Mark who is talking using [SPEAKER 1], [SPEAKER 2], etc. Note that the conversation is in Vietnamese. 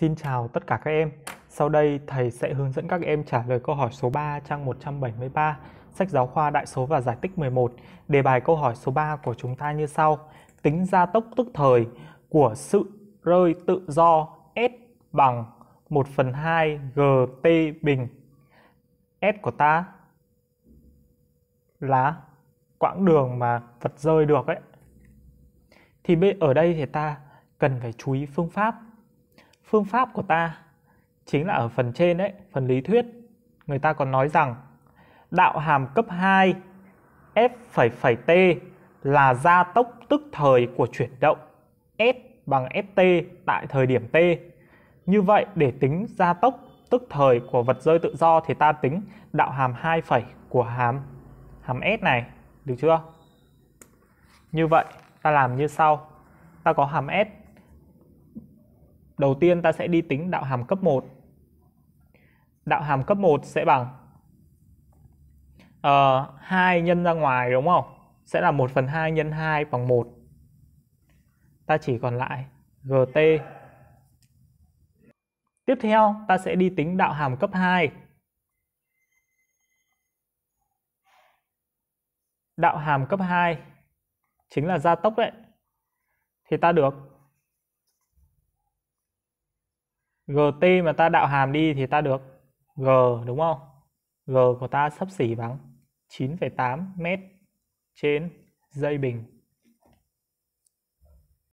[SPEAKER 1] Xin chào tất cả các em. Sau đây thầy sẽ hướng dẫn các em trả lời câu hỏi số 3 trang 173 sách giáo khoa đại số và giải tích 11. Đề bài câu hỏi số 3 của chúng ta như sau: Tính gia tốc tức thời của sự rơi tự do S bằng 1 phần 2 GT bình. S của ta là quãng đường mà vật rơi được ấy. Thì ở đây thì ta cần phải chú ý phương pháp phương pháp của ta chính là ở phần trên đấy, phần lý thuyết người ta còn nói rằng đạo hàm cấp 2 f phẩy t là gia tốc tức thời của chuyển động s bằng ft tại thời điểm t. Như vậy để tính gia tốc tức thời của vật rơi tự do thì ta tính đạo hàm 2 phẩy của hàm hàm s này, được chưa? Như vậy ta làm như sau. Ta có hàm s Đầu tiên ta sẽ đi tính đạo hàm cấp 1. Đạo hàm cấp 1 sẽ bằng uh, ờ, 2 nhân ra ngoài đúng không? Sẽ là 1 phần 2 nhân 2 bằng 1. Ta chỉ còn lại GT. Tiếp theo ta sẽ đi tính đạo hàm cấp 2. Đạo hàm cấp 2 chính là gia tốc đấy. Thì ta được gt mà ta đạo hàm đi thì ta được g đúng không g của ta sắp xỉ bằng 9,8 mét trên dây bình